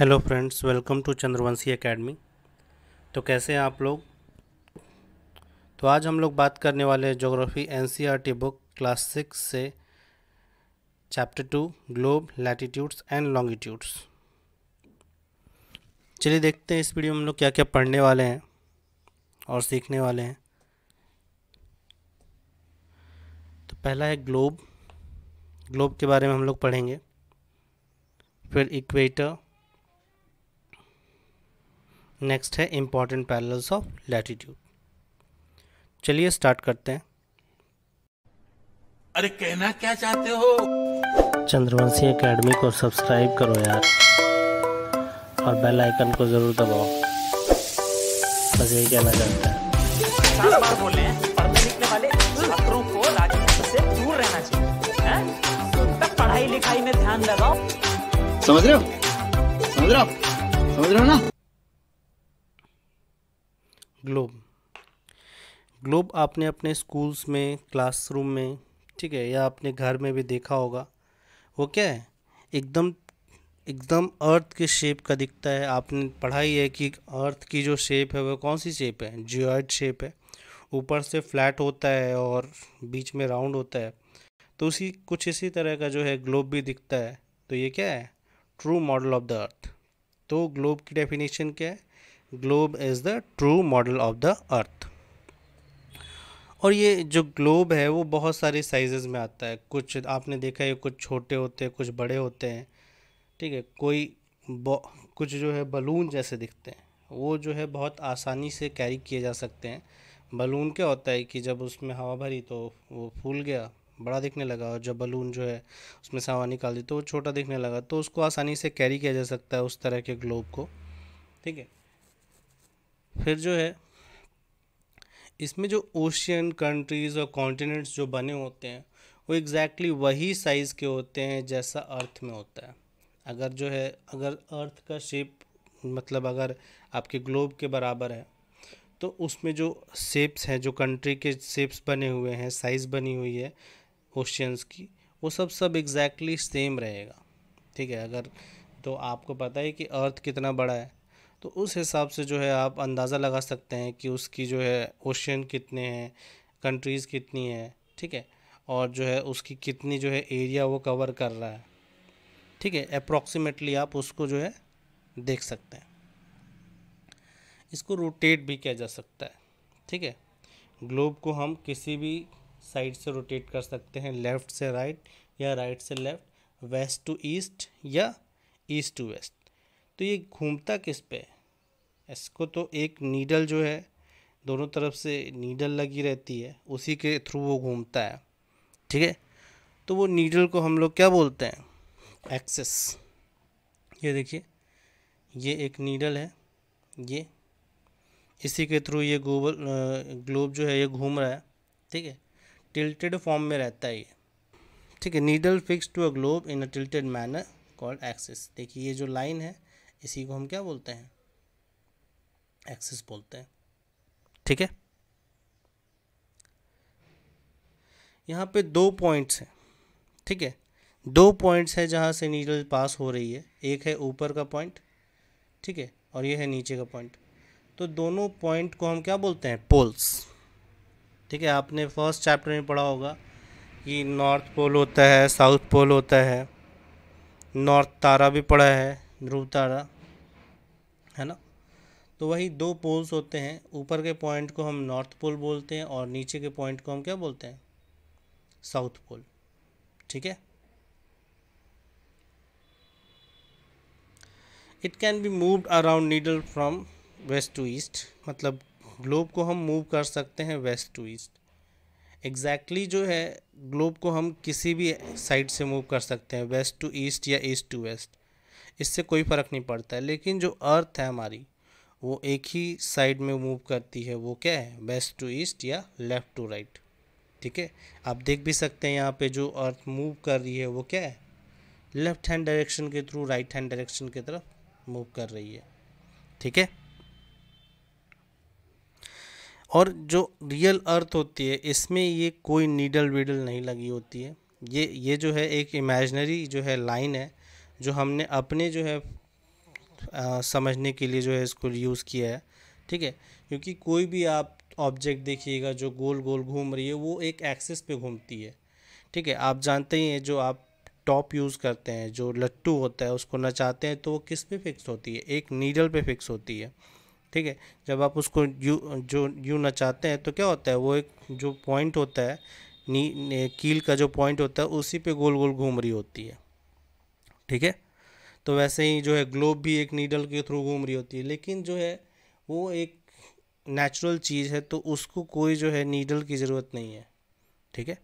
hello friends welcome to Chandravanshi academy तो कैसे हैं आप लोग तो आज हम लोग बात करने वाले हैं geography NCERT book class six से chapter two globe latitudes and longitudes चलिए देखते हैं इस वीडियो में हम लोग क्या क्या पढ़ने वाले हैं और सीखने वाले हैं तो पहला है ग्लोब ग्लोब के बारे में हम लोग पढ़ेंगे फिर इक्वेटर नेक्स्ट है इम्पॉर्टेंट पैरल्स ऑफ लैटिट्यूड चलिए स्टार्ट करते हैं अरे कहना क्या चाहते हो चंद्रवंशी एकेडमी को सब्सक्राइब करो यार और बेल आइकन को जरूर दबाओ बस यही कहना चाहता है बोले पढ़ने लिखने वाले छात्रों को राजनीति से दूर रहना चाहिए पढ़ाई लिखाई में ध्यान लगाओ समझ रहे हो समझ रहे हो समझ रहे हो ना ग्लोब ग्लोब आपने अपने स्कूल्स में क्लासरूम में ठीक है या अपने घर में भी देखा होगा वो क्या है एकदम एकदम अर्थ के शेप का दिखता है आपने पढ़ाई है कि अर्थ की जो शेप है वह कौन सी शेप है जियोइड शेप है ऊपर से फ्लैट होता है और बीच में राउंड होता है तो उसी कुछ इसी तरह का जो है ग्लोब भी दिखता है तो ये क्या है true model of the earth तो ग्लोब की डेफिनेशन क्या है globe is the true model of the earth और ये जो ग्लोब है वो बहुत सारे साइजेस में आता है कुछ आपने देखा है कुछ छोटे होते हैं कुछ बड़े होते हैं ठीक है कोई कुछ जो है बलून जैसे दिखते हैं वो जो है बहुत आसानी से कैरी किए जा सकते हैं बलून क्या होता है कि जब उसमें हवा भरी तो वो फूल गया बड़ा दिखने लगा और जब बलून जो है उसमें से हवा निकाल दी तो वो छोटा दिखने लगा तो उसको आसानी से कैरी किया जा सकता है उस तरह के ग्लोब को ठीक है फिर जो है इसमें जो ओशियन कंट्रीज़ और कॉन्टिनेंट्स जो बने होते हैं वो एग्जैक्टली exactly वही साइज़ के होते हैं जैसा अर्थ में होता है अगर जो है अगर अर्थ का शेप मतलब अगर आपके ग्लोब के बराबर है तो उसमें जो शेप्स हैं जो कंट्री के शेप्स बने हुए हैं साइज़ बनी हुई है ओशियंस की वो सब सब एग्जैक्टली सेम रहेगा ठीक है अगर तो आपको पता है कि अर्थ कितना बड़ा है तो उस हिसाब से जो है आप अंदाज़ा लगा सकते हैं कि उसकी जो है ओशन कितने हैं कंट्रीज़ कितनी हैं ठीक है और जो है उसकी कितनी जो है एरिया वो कवर कर रहा है ठीक है अप्रॉक्सीमेटली आप उसको जो है देख सकते हैं इसको रोटेट भी किया जा सकता है ठीक है ग्लोब को हम किसी भी साइड से रोटेट कर सकते हैं लेफ़्ट से राइट या राइट से लेफ़्ट वेस्ट टू ईस्ट या ईस्ट टू वेस्ट तो ये घूमता किस पे इसको तो एक नीडल जो है दोनों तरफ से नीडल लगी रहती है उसी के थ्रू वो घूमता है ठीक है तो वो नीडल को हम लोग क्या बोलते हैं एक्सेस ये देखिए ये एक नीडल है ये इसी के थ्रू ये गोबल ग्लोब जो है ये घूम रहा है ठीक है टिल्टेड फॉर्म में रहता है ये ठीक है needle fix to a globe in a tilted manner called axis देखिए ये जो लाइन है इसी को हम क्या बोलते हैं एक्सिस बोलते हैं ठीक है यहाँ पे दो पॉइंट्स हैं ठीक है दो पॉइंट्स हैं जहाँ से नीडल पास हो रही है एक है ऊपर का पॉइंट ठीक है और ये है नीचे का पॉइंट तो दोनों पॉइंट को हम क्या बोलते हैं पोल्स ठीक है आपने फर्स्ट चैप्टर में पढ़ा होगा कि नॉर्थ पोल होता है साउथ पोल होता है नॉर्थ तारा भी पढ़ा है ध्रुव तारा है ना तो वही दो पोल्स होते हैं ऊपर के पॉइंट को हम नॉर्थ पोल बोलते हैं और नीचे के पॉइंट को हम क्या बोलते हैं साउथ पोल ठीक है it can be moved around needle from west to east मतलब ग्लोब को हम मूव कर सकते हैं वेस्ट टू ईस्ट एग्जैक्टली जो है ग्लोब को हम किसी भी साइड से मूव कर सकते हैं वेस्ट टू ईस्ट या ईस्ट टू वेस्ट इससे कोई फ़र्क नहीं पड़ता है लेकिन जो अर्थ है हमारी वो एक ही साइड में मूव करती है वो क्या है वेस्ट टू ईस्ट या लेफ़्ट टू राइट ठीक है आप देख भी सकते हैं यहाँ पे जो अर्थ मूव कर रही है वो क्या है लेफ़्ट हैंड डायरेक्शन के थ्रू राइट हैंड डायरेक्शन की तरफ मूव कर रही है ठीक है और जो रियल अर्थ होती है इसमें ये कोई नीडल वीडल नहीं लगी होती है ये ये जो है एक इमेजनरी जो है लाइन है जो हमने अपने जो है आ, समझने के लिए जो है इसको यूज़ किया है ठीक है क्योंकि कोई भी आप ऑब्जेक्ट देखिएगा जो गोल गोल घूम रही है वो एक एक्सिस पे घूमती है ठीक है आप जानते ही हैं जो आप टॉप यूज़ करते हैं जो लट्टू होता है उसको नचाते हैं तो वो किस पे फिक्स होती है एक नीडल पे फिक्स होती है ठीक है जब आप उसको यू जो यू नचाते हैं तो क्या होता है वो एक जो पॉइंट होता है नी कील का जो पॉइंट होता है उसी पे गोल गोल घूम रही होती है ठीक है तो वैसे ही जो है ग्लोब भी एक नीडल के थ्रू घूम रही होती है लेकिन जो है वो एक नेचुरल चीज़ है तो उसको कोई जो है नीडल की ज़रूरत नहीं है ठीक है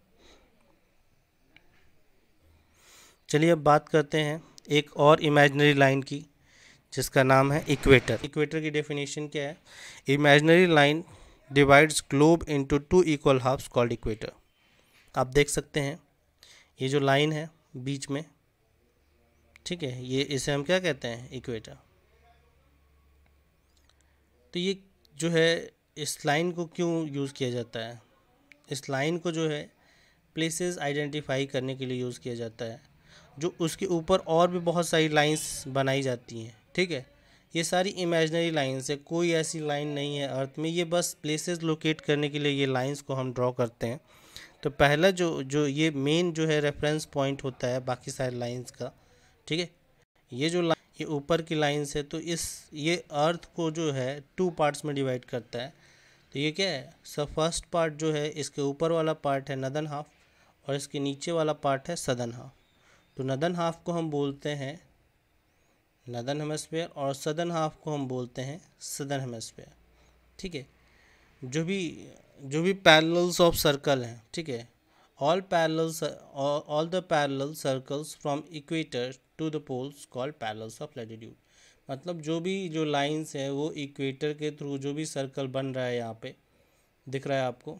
चलिए अब बात करते हैं एक और इमेजनरी लाइन की जिसका नाम है इक्वेटर इक्वेटर की डेफिनेशन क्या है imaginary line divides globe into two equal halves called equator आप देख सकते हैं ये जो लाइन है बीच में ठीक है ये इसे हम क्या कहते हैं इक्वेटर तो ये जो है इस लाइन को क्यों यूज़ किया जाता है इस लाइन को जो है प्लेसेस आइडेंटिफाई करने के लिए यूज़ किया जाता है जो उसके ऊपर और भी बहुत सारी लाइंस बनाई जाती हैं ठीक है ये सारी इमेजनरी लाइंस है कोई ऐसी लाइन नहीं है अर्थ में ये बस प्लेसेस लोकेट करने के लिए ये लाइंस को हम ड्रॉ करते हैं तो पहला जो जो ये मेन जो है रेफरेंस पॉइंट होता है बाकी सारे लाइन्स का ठीक है ये जो लाइन ये ऊपर की लाइन्स है तो इस ये अर्थ को जो है टू पार्ट्स में डिवाइड करता है तो ये क्या है सब फर्स्ट पार्ट जो है इसके ऊपर वाला पार्ट है नदन हाफ और इसके नीचे वाला पार्ट है सदन हाफ तो नदन हाफ को हम बोलते हैं नदन हेमस्फेयर और सदन हाफ को हम बोलते हैं सदन हेमस्फेयर ठीक है जो भी जो भी पैरल्स ऑफ सर्कल हैं ठीक है all parallels all the parallel circles from equator to the poles called parallels of latitude मतलब जो भी जो लाइंस है वो इक्वेटर के थ्रू जो भी सर्कल बन रहा है यहाँ पे दिख रहा है आपको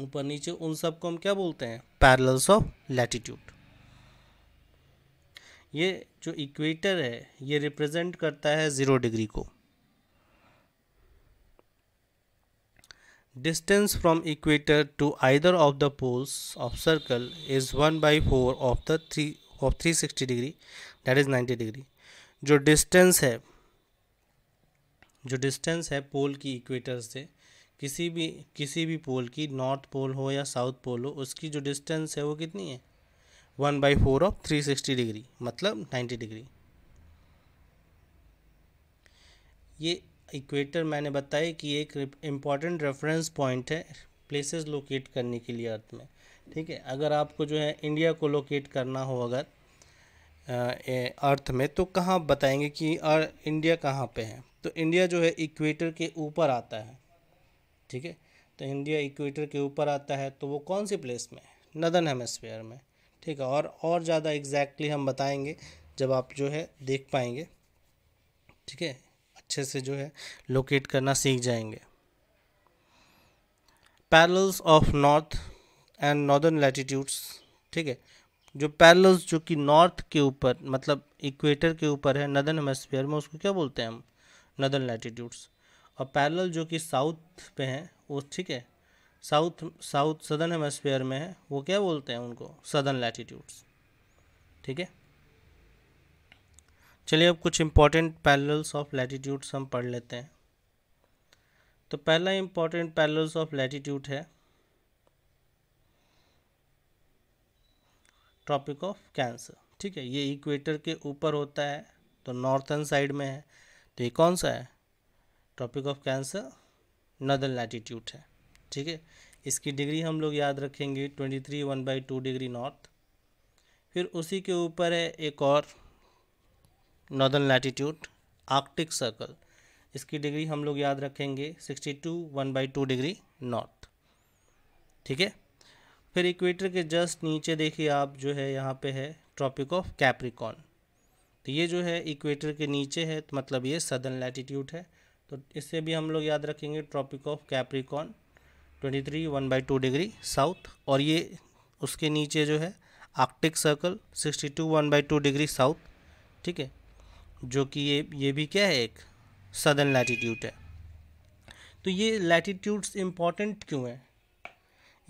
ऊपर नीचे उन सब को हम क्या बोलते हैं पैरल्स ऑफ लैटिट्यूड ये जो इक्वेटर है ये रिप्रेजेंट करता है ज़ीरो डिग्री को distance from equator to either of the poles of circle is one by four of the three of 360 degree that is 90 degree जो डिस्टेंस है जो डिस्टेंस है पोल की इक्वेटर से किसी भी किसी भी पोल की नॉर्थ पोल हो या साउथ पोल हो उसकी जो डिस्टेंस है वो कितनी है one by four of three sixty degree मतलब नाइन्टी डिग्री ये इक्वेटर मैंने बताया कि एक इम्पॉर्टेंट रेफरेंस पॉइंट है प्लेसेस लोकेट करने के लिए अर्थ में ठीक है अगर आपको जो है इंडिया को लोकेट करना हो अगर अर्थ में तो कहाँ बताएंगे कि इंडिया कहाँ पे है तो इंडिया जो है इक्वेटर के ऊपर आता है ठीक है तो इंडिया इक्वेटर के ऊपर आता है तो वो कौन सी प्लेस में नदन हेमस्फेयर में ठीक है और और ज़्यादा एग्जैक्टली हम बताएंगे जब आप जो है देख पाएंगे ठीक है अच्छे से जो है लोकेट करना सीख जाएंगे parallels of north and northern latitudes ठीक है जो पैरल्स जो कि नॉर्थ के ऊपर मतलब इक्वेटर के ऊपर है नदर्न हेमस्फेयर में उसको क्या बोलते हैं हम नदर्न लैटिट्यूड्स और पैरल जो कि साउथ पे हैं वो ठीक है साउथ साउथ सदर्न हेमस्फेयर में है वो क्या बोलते हैं उनको सदर्न लैटिट्यूड्स ठीक है चलिए अब कुछ इम्पॉर्टेंट पैरल्स ऑफ लैटिट्यूड्स हम पढ़ लेते हैं तो पहला इम्पॉर्टेंट पैरल्स ऑफ लैटिट्यूड है ट्रॉपिक ऑफ कैंसर ठीक है ये इक्वेटर के ऊपर होता है तो नॉर्थन साइड में है तो ये कौन सा है tropic of cancer northern latitude है ठीक है इसकी डिग्री हम लोग याद रखेंगे twenty three one by two degree north फिर उसी के ऊपर है एक और नॉर्दर्न लैटीट्यूड आर्कटिक सर्कल इसकी डिग्री हम लोग याद रखेंगे sixty two one by two degree north ठीक है फिर इक्वेटर के जस्ट नीचे देखिए आप जो है यहाँ पे है ट्रॉपिक ऑफ कैप्रिकॉन तो ये जो है इक्वेटर के नीचे है तो मतलब ये सदर्न लैटिट्यूड है तो इससे भी हम लोग याद रखेंगे tropic of capricorn twenty three one by two degree south और ये उसके नीचे जो है arctic circle sixty two one by two degree south ठीक है जो कि ये ये भी क्या है एक सदर्न लैटिट्यूड है तो ये लैटिट्यूड्स इम्पॉर्टेंट क्यों हैं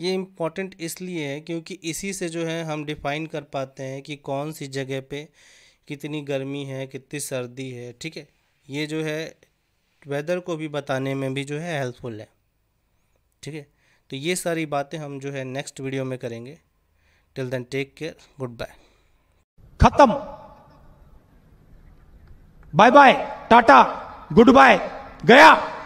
ये इम्पॉर्टेंट इसलिए है क्योंकि इसी से जो है हम डिफ़ाइन कर पाते हैं कि कौन सी जगह पे कितनी गर्मी है कितनी सर्दी है ठीक है ये जो है वेदर को भी बताने में भी जो है हेल्पफुल है ठीक है तो ये सारी बातें हम जो है नेक्स्ट वीडियो में करेंगे till then take care good bye खत्म bye bye tata good bye गया